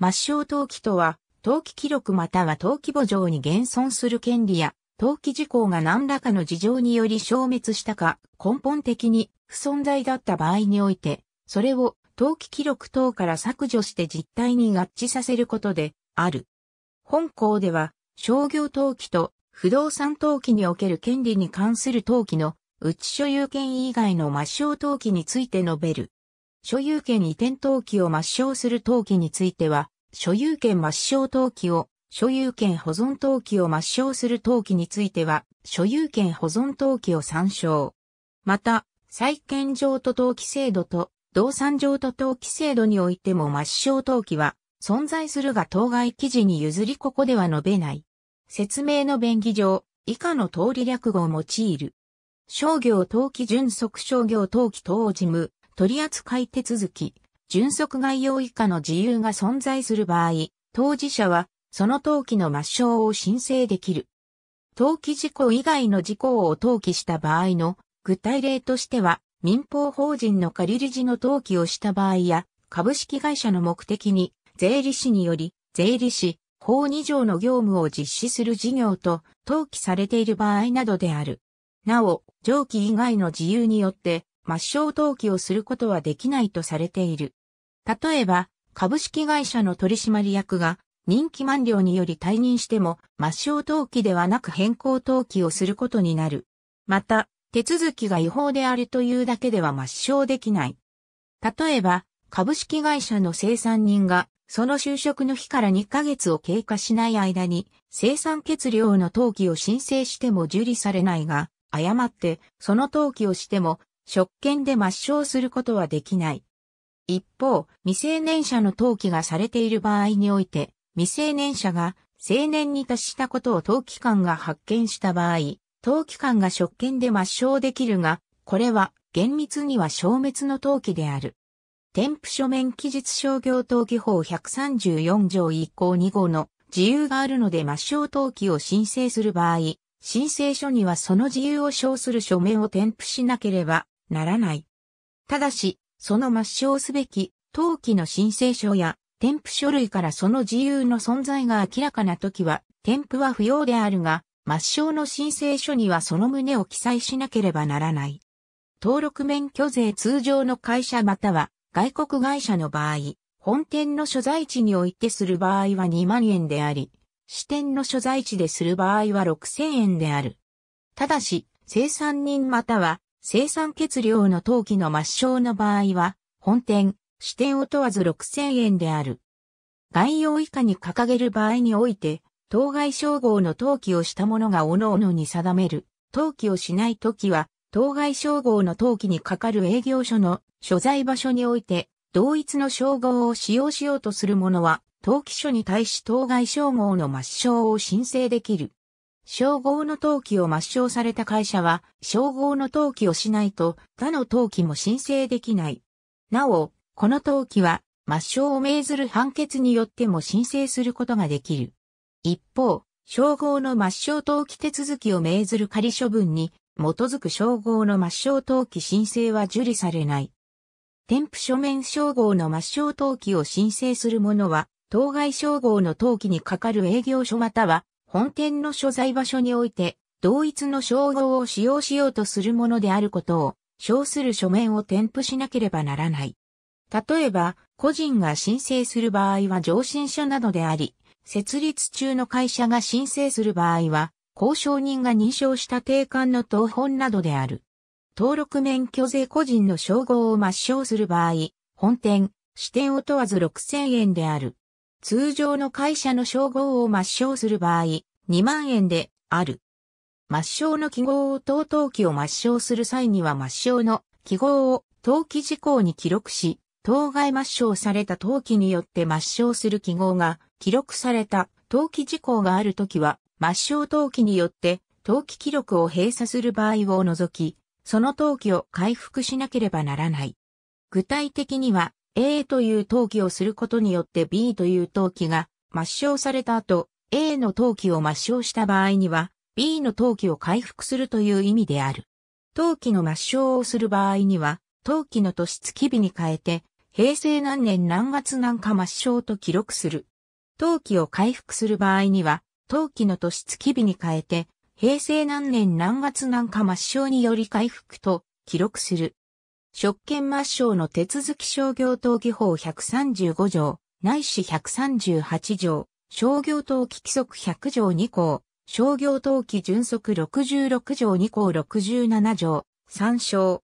抹消登記とは、登記記録または登記簿上に現存する権利や、登記事項が何らかの事情により消滅したか、根本的に不存在だった場合において、それを登記記録等から削除して実態に合致させることである。本校では、商業登記と不動産登記における権利に関する登記のうち所有権以外の抹消登記について述べる。所有権移転登記を抹消する登記については、所有権抹消登記を、所有権保存登記を抹消する登記については、所有権保存登記を参照。また、債権譲渡登記制度と、動産譲渡登記制度においても抹消登記は、存在するが当該記事に譲りここでは述べない。説明の便宜上、以下の通り略語を用いる。商業登記準則商業登記等事務、取扱手続き、準則概要以下の自由が存在する場合、当事者はその登記の抹消を申請できる。登記事項以外の事項を登記した場合の具体例としては、民法法人の借り時の登記をした場合や、株式会社の目的に、税理士により、税理士、法二条の業務を実施する事業と登記されている場合などである。なお、上記以外の自由によって、抹消登記をすることはできないとされている。例えば、株式会社の取締役が任期満了により退任しても抹消登記ではなく変更登記をすることになる。また、手続きが違法であるというだけでは抹消できない。例えば、株式会社の生産人が、その就職の日から2ヶ月を経過しない間に、生産欠量の登記を申請しても受理されないが、誤って、その登記をしても、職権で抹消することはできない。一方、未成年者の登記がされている場合において、未成年者が成年に達したことを登記官が発見した場合、登記官が職権で抹消できるが、これは厳密には消滅の登記である。添付書面記述商業登記法134条1項2号の自由があるので抹消登記を申請する場合、申請書にはその自由を称する書面を添付しなければならない。ただし、その抹消すべき、登記の申請書や、添付書類からその自由の存在が明らかな時は、添付は不要であるが、抹消の申請書にはその旨を記載しなければならない。登録免許税通常の会社または外国会社の場合、本店の所在地においてする場合は2万円であり、支店の所在地でする場合は6000円である。ただし、生産人または生産欠量の当期の抹消の場合は、本店、支店を問わず6000円である。概要以下に掲げる場合において、当該称号の登記をした者が各々に定める。登記をしないときは、当該称号の登記にかかる営業所の所在場所において、同一の称号を使用しようとする者は、登記書に対し当該称号の抹消を申請できる。称号の登記を抹消された会社は、称号の登記をしないと、他の登記も申請できない。なお、この登記は、抹消を命ずる判決によっても申請することができる。一方、称号の抹消登記手続きを命ずる仮処分に、基づく称号の抹消登記申請は受理されない。添付書面称号の抹消登記を申請する者は、当該称号の登記に係る営業所または本店の所在場所において、同一の称号を使用しようとするものであることを、称する書面を添付しなければならない。例えば、個人が申請する場合は上申書などであり、設立中の会社が申請する場合は、交渉人が認証した定款の当本などである。登録免許税個人の称号を抹消する場合、本店、支店を問わず6000円である。通常の会社の称号を抹消する場合、2万円である。抹消の記号を等等記を抹消する際には抹消の記号を登記事項に記録し、当該抹消された登記によって抹消する記号が記録された登記事項があるときは、抹消登記によって登記記録を閉鎖する場合を除き、その登記を回復しなければならない。具体的には、A という登記をすることによって B という登記が抹消された後、A の登記を抹消した場合には、B の登記を回復するという意味である。登記の抹消をする場合には、登記の年月日に変えて、平成何年何月何か抹消と記録する。登記を回復する場合には、登記の年月日に変えて、平成何年何月何か抹消により回復と記録する。職権抹消の手続き商業登記法135条、内史138条、商業登記規則100条2項、商業登記準則66条2項67条、参照。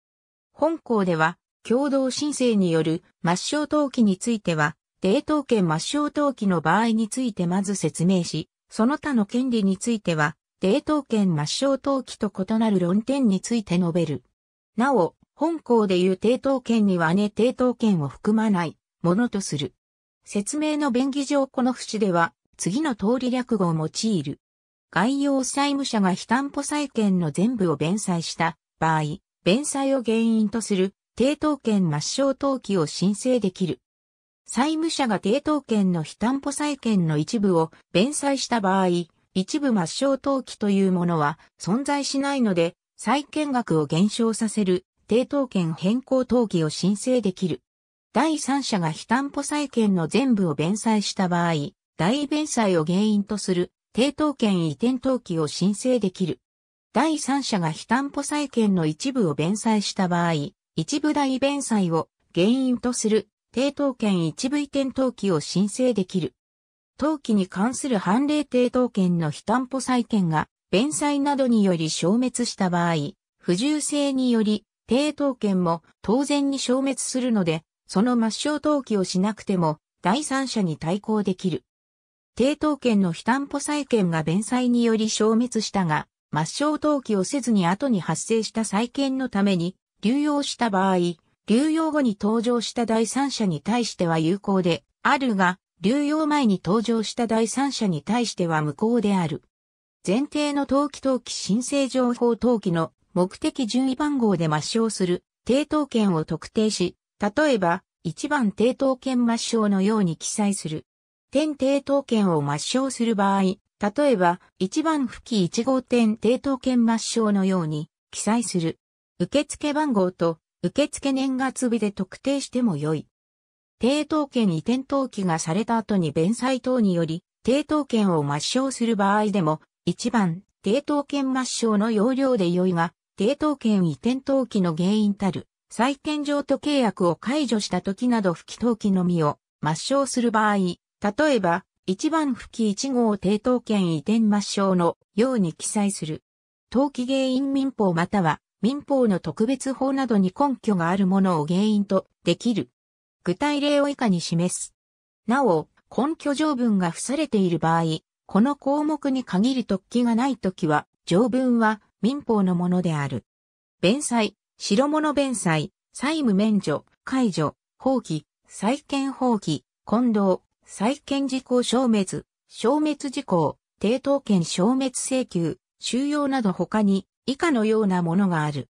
本項では、共同申請による抹消登記については、冷当権抹消登記の場合についてまず説明し、その他の権利については、冷当権抹消登記と異なる論点について述べる。なお、本校でいう抵当権には姉抵当権を含まないものとする。説明の便宜上この節では、次の通り略語を用いる。概要債務者が非担保債権の全部を弁済した場合、弁済を原因とする抵当権抹消登記を申請できる。債務者が抵当権の非担保債権の一部を弁済した場合、一部抹消登記というものは存在しないので、債権額を減少させる抵当権変更登記を申請できる。第三者が非担保債権の全部を弁済した場合、代弁済を原因とする抵当権移転登記を申請できる。第三者が非担保債権の一部を弁済した場合、一部代弁済を原因とする抵当権一部移転登記を申請できる。登記に関する判例抵当権の非担保債権が弁済などにより消滅した場合、不従性により抵当権も当然に消滅するので、その抹消登記をしなくても第三者に対抗できる。抵当権の非担保債権が弁済により消滅したが、抹消登記をせずに後に発生した債権のために流用した場合、流用後に登場した第三者に対しては有効であるが、流用前に登場した第三者に対しては無効である。前提の登記登記申請情報登記の目的順位番号で抹消する抵当権を特定し、例えば、1番抵当権抹消のように記載する。点抵当権を抹消する場合、例えば、1番付記1号点抵当権抹消のように記載する。受付番号と受付年月日で特定しても良い。抵当権移転登記がされた後に弁済等により、抵当権を抹消する場合でも、1番、抵当権抹消の要領で良いが、抵当権移転登記の原因たる、債権譲渡契約を解除した時など不起登記のみを抹消する場合、例えば、1番不起1号抵当権移転抹消のように記載する。登記原因民法または民法の特別法などに根拠があるものを原因とできる。具体例を以下に示す。なお、根拠条文が付されている場合、この項目に限る特記がないときは、条文は民法のものである。弁済、白物弁済、債務免除、解除、放棄、債権放棄、混同、債権事項消滅、消滅事項、抵当権消滅請求、収容など他に以下のようなものがある。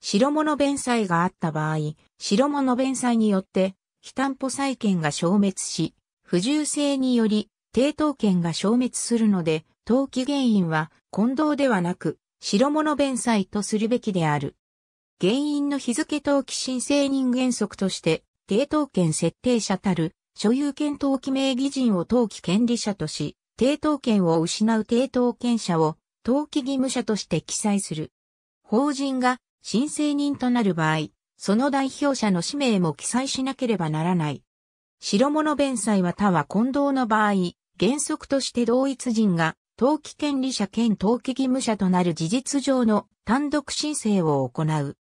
白物弁済があった場合、白物弁済によって、非担保債権が消滅し、不従性により、抵当権が消滅するので、登記原因は混同ではなく、白物弁済とするべきである。原因の日付登記申請人原則として、抵当権設定者たる、所有権登記名義人を登記権利者とし、抵当権を失う抵当権者を、登記義務者として記載する。法人が申請人となる場合、その代表者の氏名も記載しなければならない。白物弁済は他は混同の場合、原則として同一人が登記権利者兼登記義務者となる事実上の単独申請を行う。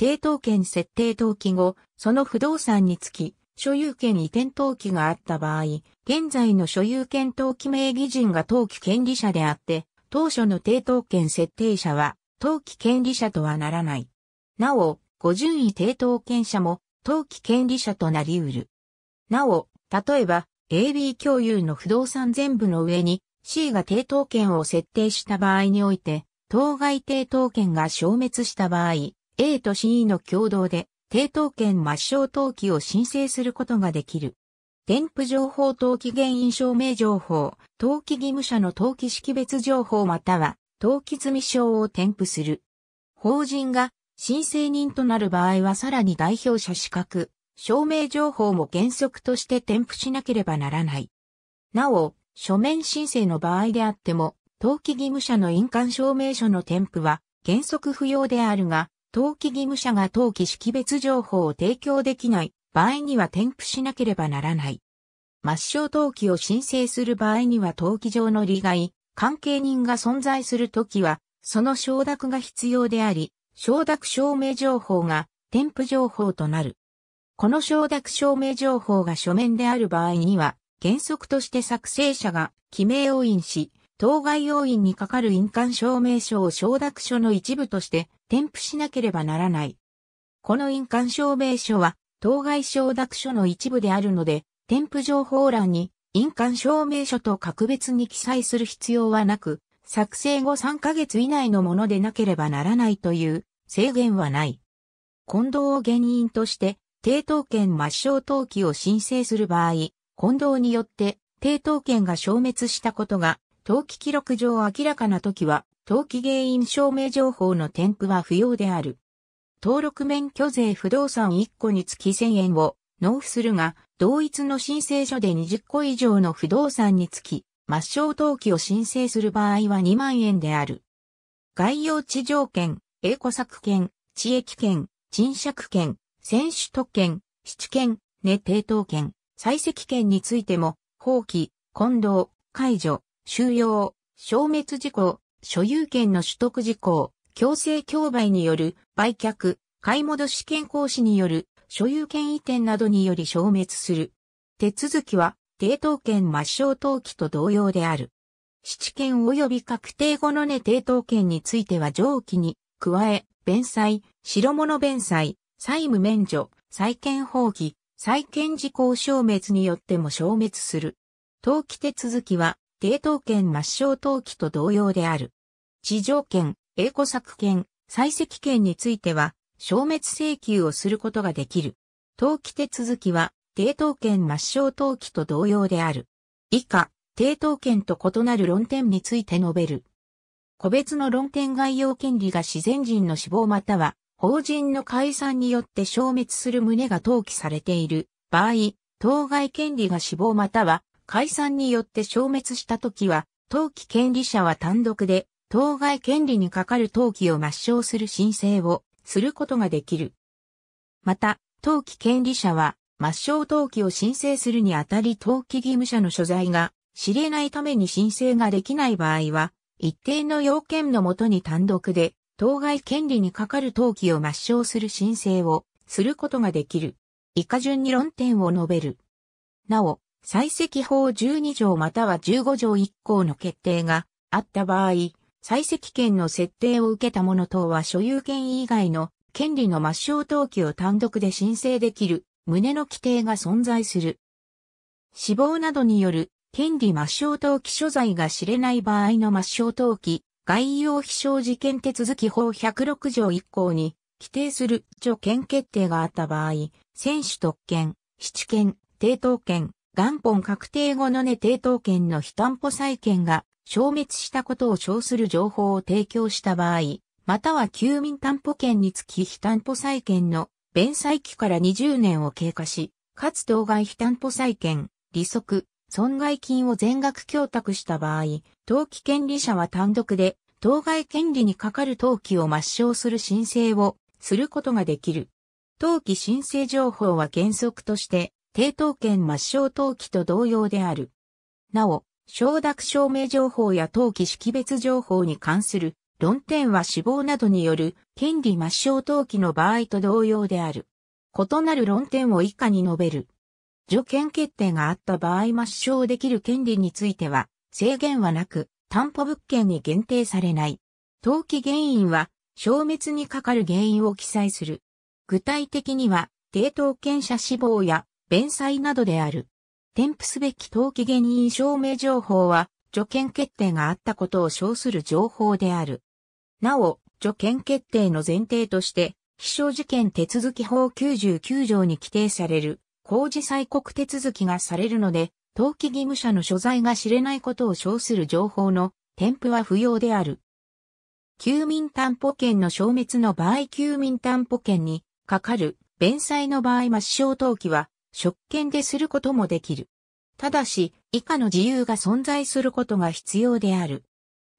抵当権設定登記後、その不動産につき、所有権移転登記があった場合、現在の所有権登記名義人が登記権利者であって、当初の抵当権設定者は、登記権利者とはならない。なお、ご順位抵当権者も、登記権利者となり得る。なお、例えば、AB 共有の不動産全部の上に、C が抵当権を設定した場合において、当該抵当権が消滅した場合、A と C の共同で、抵当権抹消登記を申請することができる。添付情報登記原因証明情報、登記義務者の登記識別情報または、登記済証を添付する。法人が申請人となる場合はさらに代表者資格、証明情報も原則として添付しなければならない。なお、書面申請の場合であっても、登記義務者の印鑑証明書の添付は原則不要であるが、登記義務者が登記識別情報を提供できない場合には添付しなければならない。抹消登記を申請する場合には登記上の利害、関係人が存在するときは、その承諾が必要であり、承諾証明情報が添付情報となる。この承諾証明情報が書面である場合には、原則として作成者が記名要因し、当該要因にかかる印鑑証明書を承諾書の一部として添付しなければならない。この印鑑証明書は、当該承諾書の一部であるので、添付情報欄に印鑑証明書と格別に記載する必要はなく、作成後3ヶ月以内のものでなければならないという制限はない。混同を原因として、抵当権抹消登記を申請する場合、混同によって抵当権が消滅したことが、登記記録上明らかな時は、登記原因証明情報の添付は不要である。登録免許税不動産1個につき1000円を納付するが、同一の申請書で20個以上の不動産につき、抹消登記を申請する場合は2万円である。概要地上権、英古作権、地域権、賃借権、選手都権、七権、ね抵当権、採石権についても、放棄、混同、解除、収容、消滅事項、所有権の取得事項、強制競売による売却、買い戻し権行使による所有権移転などにより消滅する。手続きは、抵当権抹消登記と同様である。七権及び確定後のね抵当権については上記に、加え、弁済、白物弁済、債務免除、債権放棄、再建時効消滅によっても消滅する。登記手続きは、抵当権抹消登記と同様である。地上権、英語作権、採石権については、消滅請求をすることができる。登記手続きは、抵当権抹消登記と同様である。以下、抵当権と異なる論点について述べる。個別の論点概要権利が自然人の死亡または法人の解散によって消滅する旨が登記されている場合、当該権利が死亡または解散によって消滅したときは、登記権利者は単独で、当該権利にかかる登記を抹消する申請をすることができる。また、登記権利者は、抹消登記を申請するにあたり登記義務者の所在が知れないために申請ができない場合は、一定の要件のもとに単独で当該権利にかかる登記を抹消する申請をすることができる。以下順に論点を述べる。なお、採石法12条または15条1項の決定があった場合、採石権の設定を受けた者等は所有権以外の権利の抹消登記を単独で申請できる旨の規定が存在する。死亡などによる権利抹消登記所在が知れない場合の抹消登記概要非傷事件手続き法106条1項に規定する助権決定があった場合、選手特権、七権、抵当権、元本確定後のね抵当権の非担保債権が消滅したことを称する情報を提供した場合、または休民担保権につき非担保債権の弁済期から20年を経過し、かつ当該非担保債権、利息、損害金を全額供託した場合、登記権利者は単独で、当該権利にかかる登記を抹消する申請をすることができる。登記申請情報は原則として、抵当権抹消登記と同様である。なお、承諾証明情報や登記識別情報に関する論点は死亡などによる権利抹消登記の場合と同様である。異なる論点を以下に述べる。除権決定があった場合抹消できる権利については、制限はなく、担保物件に限定されない。登記原因は、消滅にかかる原因を記載する。具体的には、抵当権者死亡や、弁済などである。添付すべき登記原因証明情報は、除権決定があったことを称する情報である。なお、除権決定の前提として、非書事件手続法99条に規定される工事再告手続きがされるので、登記義務者の所在が知れないことを称する情報の添付は不要である。休眠担保権の消滅の場合休眠担保権にかかる弁済の場合抹消登記は職権ですることもできる。ただし、以下の自由が存在することが必要である。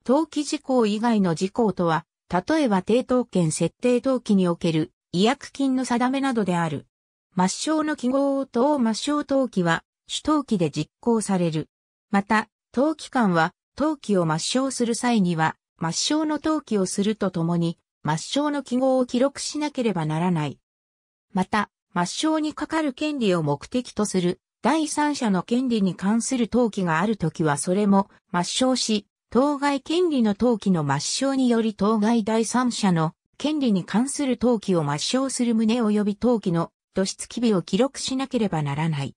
登記事項以外の事項とは、例えば抵当権設定登記における違約金の定めなどである。抹消の記号を等抹消登記は、主登記で実行される。また、登記官は、登記を抹消する際には、抹消の登記をするとともに、抹消の記号を記録しなければならない。また、抹消にかかる権利を目的とする、第三者の権利に関する登記があるときはそれも抹消し、当該権利の登記の抹消により当該第三者の権利に関する登記を抹消する旨及び登記のとし機微を記録しなければならない。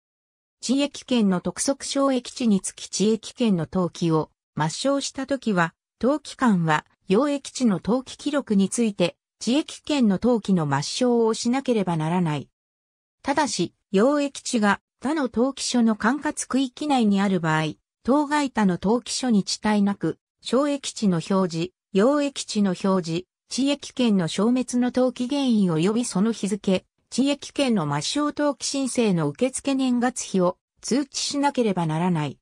地域圏の特則省益地につき地域圏の登記を抹消したときは、登記官は、用益地の登記記録について、地域圏の登記の抹消をしなければならない。ただし、用益地が他の登記所の管轄区域内にある場合、当該他の登記所に地帯なく、省益地の表示、用益地の表示、地域圏の消滅の登記原因及びその日付、地域権の抹消登記申請の受付年月日を通知しなければならない。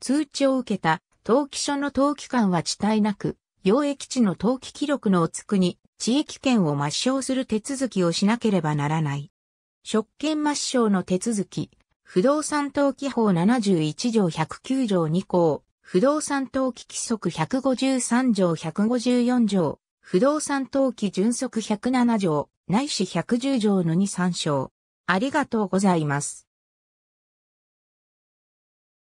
通知を受けた登記書の登記官は地帯なく、要益地の登記記録のおつくに地域権を抹消する手続きをしなければならない。職権抹消の手続き、不動産登記法71条109条2項、不動産登記規則153条154条、不動産登記準則107条、ないし110条の2参照。ありがとうございます。